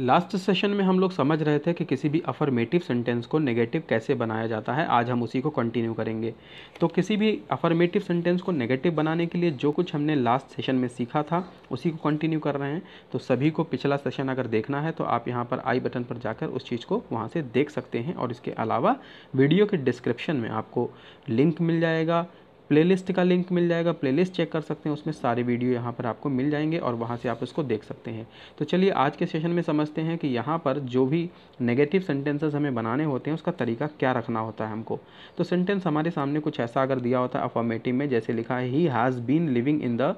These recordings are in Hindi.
लास्ट सेशन में हम लोग समझ रहे थे कि किसी भी अफर्मेटिव सेंटेंस को नेगेटिव कैसे बनाया जाता है आज हम उसी को कंटिन्यू करेंगे तो किसी भी अफर्मेटिव सेंटेंस को नेगेटिव बनाने के लिए जो कुछ हमने लास्ट सेशन में सीखा था उसी को कंटिन्यू कर रहे हैं तो सभी को पिछला सेशन अगर देखना है तो आप यहाँ पर आई बटन पर जाकर उस चीज़ को वहाँ से देख सकते हैं और इसके अलावा वीडियो के डिस्क्रिप्शन में आपको लिंक मिल जाएगा प्लेलिस्ट का लिंक मिल जाएगा प्लेलिस्ट चेक कर सकते हैं उसमें सारे वीडियो यहाँ पर आपको मिल जाएंगे और वहाँ से आप उसको देख सकते हैं तो चलिए आज के सेशन में समझते हैं कि यहाँ पर जो भी नेगेटिव सेंटेंसेस हमें बनाने होते हैं उसका तरीका क्या रखना होता है हमको तो सेंटेंस हमारे सामने कुछ ऐसा अगर दिया होता है अफॉर्मेटिव में जैसे लिखा है he has been living in the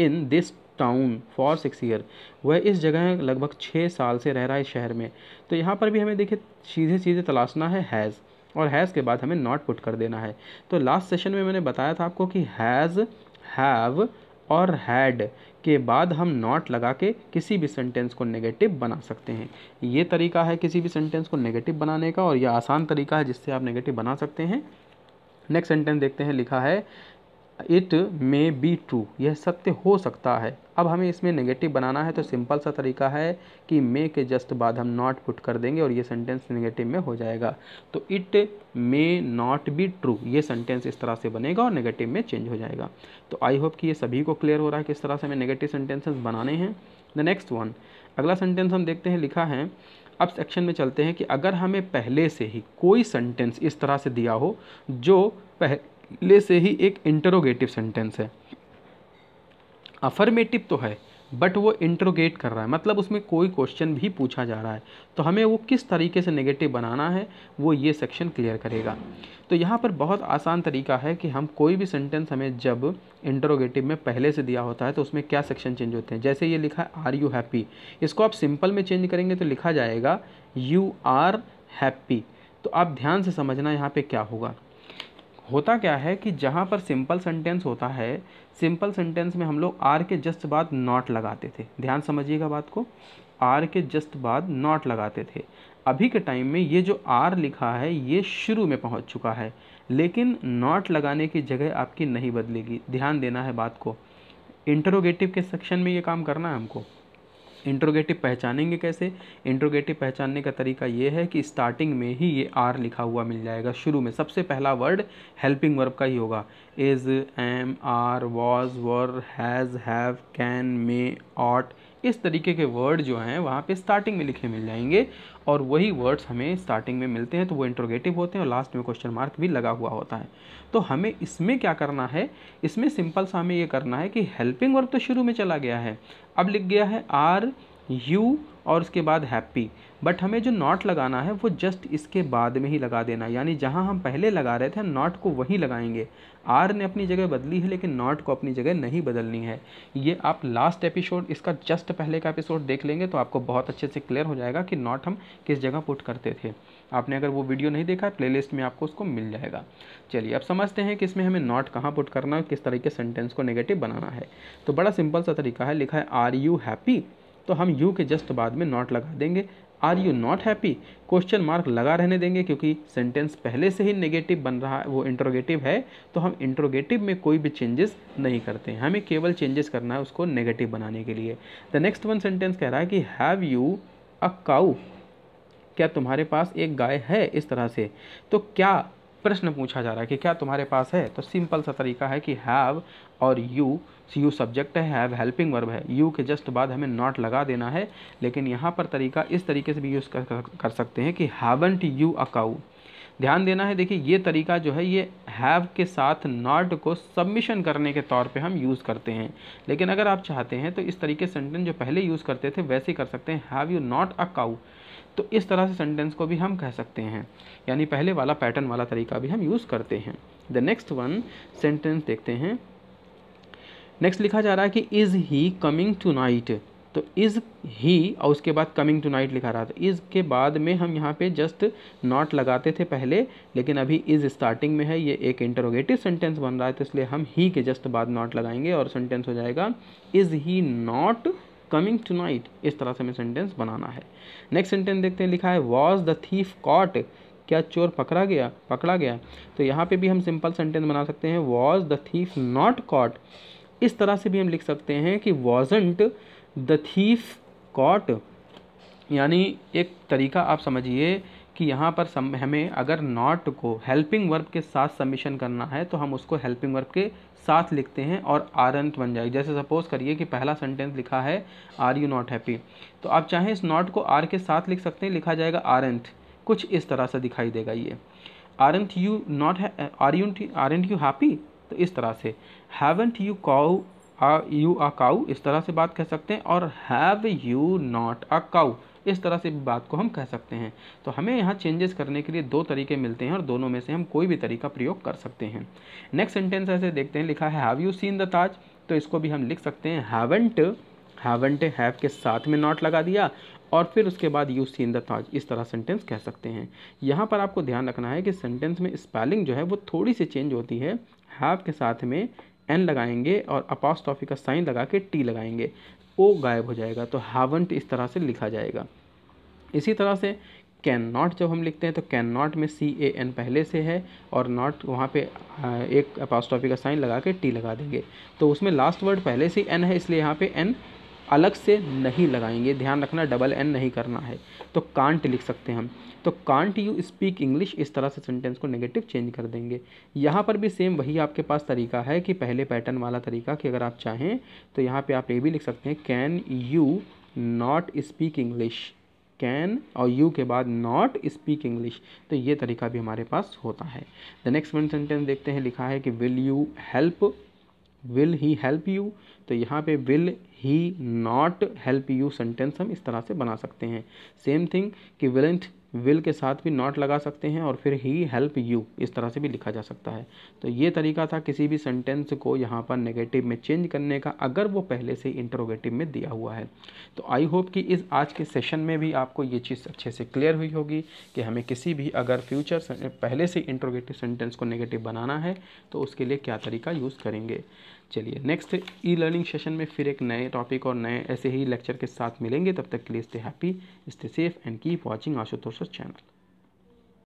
in this town for six year वह इस जगह लगभग छः साल से रह रहा है इस शहर में तो यहाँ पर भी हमें देखिए सीधे सीधे तलाशना है हैज़ और हैज़ के बाद हमें नॉट पुट कर देना है तो लास्ट सेशन में मैंने बताया था आपको कि हैज़ हैव और हैड के बाद हम नॉट लगा के किसी भी सेंटेंस को नेगेटिव बना सकते हैं ये तरीका है किसी भी सेंटेंस को नेगेटिव बनाने का और यह आसान तरीका है जिससे आप नेगेटिव बना सकते हैं नेक्स्ट सेंटेंस देखते हैं लिखा है इट मे बी ट्रू यह सत्य हो सकता है अब हमें इसमें नेगेटिव बनाना है तो सिंपल सा तरीका है कि मे के जस्ट बाद हम नॉट पुट कर देंगे और ये सेंटेंस नेगेटिव में हो जाएगा तो it may not be true ये सेंटेंस इस तरह से बनेगा और नेगेटिव में चेंज हो जाएगा तो आई होप कि ये सभी को क्लियर हो रहा है कि इस तरह से हमें नेगेटिव सेंटेंसेस बनाने हैं द नेक्स्ट वन अगला सेंटेंस हम देखते हैं लिखा है अब सेक्शन में चलते हैं कि अगर हमें पहले से ही कोई सेंटेंस इस तरह से दिया हो जो पह पहले से ही एक इंटरोगेटिव सेंटेंस है अफर्मेटिव तो है बट वो इंटरोगेट कर रहा है मतलब उसमें कोई क्वेश्चन भी पूछा जा रहा है तो हमें वो किस तरीके से नेगेटिव बनाना है वो ये सेक्शन क्लियर करेगा तो यहाँ पर बहुत आसान तरीका है कि हम कोई भी सेंटेंस हमें जब इंटरोगेटिव में पहले से दिया होता है तो उसमें क्या सेक्शन चेंज होते हैं जैसे ये लिखा है आर यू हैप्पी इसको आप सिंपल में चेंज करेंगे तो लिखा जाएगा यू आर हैप्पी तो आप ध्यान से समझना यहाँ पर क्या होगा होता क्या है कि जहाँ पर सिंपल सेंटेंस होता है सिंपल सेंटेंस में हम लोग आर के जस्ट बाद नॉट लगाते थे ध्यान समझिएगा बात को आर के जस्ट बाद नॉट लगाते थे अभी के टाइम में ये जो आर लिखा है ये शुरू में पहुँच चुका है लेकिन नॉट लगाने की जगह आपकी नहीं बदलेगी ध्यान देना है बात को इंटरोगेटिव के सेक्शन में ये काम करना है हमको इंट्रोगेटिव पहचानेंगे कैसे इंट्रोगेटिव पहचानने का तरीका ये है कि स्टार्टिंग में ही ये आर लिखा हुआ मिल जाएगा शुरू में सबसे पहला वर्ड हेल्पिंग वर्ब का ही होगा is am are was were has have can may ought इस तरीके के वर्ड जो हैं वहाँ पे स्टार्टिंग में लिखे मिल जाएंगे और वही वर्ड्स हमें स्टार्टिंग में मिलते हैं तो वो इंट्रोगेटिव होते हैं और लास्ट में क्वेश्चन मार्क भी लगा हुआ होता है तो हमें इसमें क्या करना है इसमें सिंपल सा हमें ये करना है कि हेल्पिंग वर्ब तो शुरू में चला गया है अब लिख गया है आर यू और उसके बाद हैप्पी बट हमें जो नॉट लगाना है वो जस्ट इसके बाद में ही लगा देना यानी जहाँ हम पहले लगा रहे थे नॉट को वहीं लगाएंगे आर ने अपनी जगह बदली है लेकिन नॉट को अपनी जगह नहीं बदलनी है ये आप लास्ट एपिसोड इसका जस्ट पहले का एपिसोड देख लेंगे तो आपको बहुत अच्छे से क्लियर हो जाएगा कि नॉट हम किस जगह पुट करते थे आपने अगर वो वीडियो नहीं देखा है लिस्ट में आपको उसको मिल जाएगा चलिए अब समझते हैं कि इसमें हमें नॉट कहाँ पुट करना है किस तरीके सेंटेंस को नेगेटिव बनाना है तो बड़ा सिंपल सा तरीका है लिखा है आर यू हैप्पी तो हम यू के जस्ट बाद में नॉट लगा देंगे are you not happy question mark लगा रहने देंगे क्योंकि सेंटेंस पहले से ही नेगेटिव बन रहा है वो इंट्रोगेटिव है तो हम इंट्रोगेटिव में कोई भी चेंजेस नहीं करते हैं हमें केवल चेंजेस करना है उसको नेगेटिव बनाने के लिए द नेक्स्ट वन सेंटेंस कह रहा है कि हैव यू अ काऊ क्या तुम्हारे पास एक गाय है इस तरह से तो क्या प्रश्न पूछा जा रहा है कि क्या तुम्हारे पास है तो सिंपल सा तरीका है कि हैव और यू यू सब्जेक्ट है हैव हेल्पिंग वर्ब है यू के जस्ट बाद हमें नॉट लगा देना है लेकिन यहाँ पर तरीका इस तरीके से भी यूज़ कर, कर सकते हैं कि हैवंट यू अकाउ ध्यान देना है देखिए ये तरीका जो है ये हैव के साथ नॉट को सबमिशन करने के तौर पे हम यूज़ करते हैं लेकिन अगर आप चाहते हैं तो इस तरीके सेंटेंस जो पहले यूज़ करते थे वैसे ही कर सकते हैं have you not a cow तो इस तरह से सेंटेंस को भी हम कह सकते हैं यानी पहले वाला पैटर्न वाला तरीका भी हम यूज़ करते हैं द नेक्स्ट वन सेंटेंस देखते हैं नेक्स्ट लिखा जा रहा है कि is he coming tonight तो इज़ ही और उसके बाद कमिंग टू नाइट लिखा रहा था इज़ तो के बाद में हम यहाँ पे जस्ट नॉट लगाते थे पहले लेकिन अभी इज़ स्टार्टिंग में है ये एक इंटरोगेटिव सेंटेंस बन रहा है तो इसलिए हम ही के जस्ट बाद नॉट लगाएंगे और सेंटेंस हो जाएगा is he not coming tonight इस तरह से हमें सेंटेंस बनाना है नेक्स्ट सेंटेंस देखते हैं लिखा है वॉज द थीफ कॉट क्या चोर पकड़ा गया पकड़ा गया तो यहाँ पे भी हम सिंपल सेंटेंस बना सकते हैं was the thief not caught इस तरह से भी हम लिख सकते हैं कि वॉजेंट द थीफ कॉट यानी एक तरीका आप समझिए कि यहाँ पर सम हमें अगर नॉट को हेल्पिंग वर्ब के साथ सबमिशन करना है तो हम उसको हेल्पिंग वर्ब के साथ लिखते हैं और आरंत बन जाएगी जैसे सपोज़ करिए कि पहला सेंटेंस लिखा है आर यू नॉट हैप्पी तो आप चाहें इस नॉट को आर के साथ लिख सकते हैं लिखा जाएगा आरंत कुछ इस तरह से दिखाई देगा ये aren't you not are you aren't you happy तो इस तरह से haven't you cow you a cow इस तरह से बात कह सकते हैं और have you not a cow इस तरह से भी बात को हम कह सकते हैं तो हमें यहाँ चेंजेस करने के लिए दो तरीके मिलते हैं और दोनों में से हम कोई भी तरीका प्रयोग कर सकते हैं नेक्स्ट सेंटेंस ऐसे देखते हैं लिखा है have you seen the Taj तो इसको भी हम लिख सकते हैं हैवेंट हैवेंट हैव के साथ में नॉट लगा दिया और फिर उसके बाद यू सीन द ताज इस तरह सेंटेंस कह सकते हैं यहाँ पर आपको ध्यान रखना है कि सेंटेंस में स्पेलिंग जो है वो थोड़ी सी चेंज होती है हैव के साथ में एन लगाएंगे और अपास्टॉफी का साइन लगा के टी लगाएंगे ओ गायब हो जाएगा तो हावंट इस तरह से लिखा जाएगा इसी तरह से कैन नॉट जब हम लिखते हैं तो कैन नॉट में सी ए एन पहले से है और नॉट वहाँ पे एक अपास्ट्रॉफी का साइन लगा के टी लगा देंगे तो उसमें लास्ट वर्ड पहले से एन है इसलिए यहाँ पे एन अलग से नहीं लगाएंगे ध्यान रखना डबल एन नहीं करना है तो कांट लिख सकते हैं हम तो कांट यू स्पीक इंग्लिश इस तरह से सेंटेंस को नेगेटिव चेंज कर देंगे यहाँ पर भी सेम वही आपके पास तरीका है कि पहले पैटर्न वाला तरीका कि अगर आप चाहें तो यहाँ पे आप ये भी लिख सकते हैं can you not speak English can और यू के बाद नॉट स्पीक इंग्लिश तो ये तरीका भी हमारे पास होता है द नेक्स्ट वन सेंटेंस देखते हैं लिखा है कि will you help will he help you तो यहाँ पे will he not help you sentence हम इस तरह से बना सकते हैं सेम थिंग कि विलेंट विल के साथ भी नॉट लगा सकते हैं और फिर ही हेल्प यू इस तरह से भी लिखा जा सकता है तो ये तरीका था किसी भी सेंटेंस को यहाँ पर नेगेटिव में चेंज करने का अगर वो पहले से इंटरोगेटिव में दिया हुआ है तो आई होप कि इस आज के सेशन में भी आपको ये चीज़ अच्छे से क्लियर हुई होगी कि हमें किसी भी अगर फ्यूचर पहले से इंटरोगेटिव सेंटेंस को नेगेटिव बनाना है तो उसके लिए क्या तरीका यूज़ करेंगे चलिए नेक्स्ट ई लर्निंग सेशन में फिर एक नए टॉपिक और नए ऐसे ही लेक्चर के साथ मिलेंगे तब तक के लिए stay happy stay safe and keep watching Ashutosh channel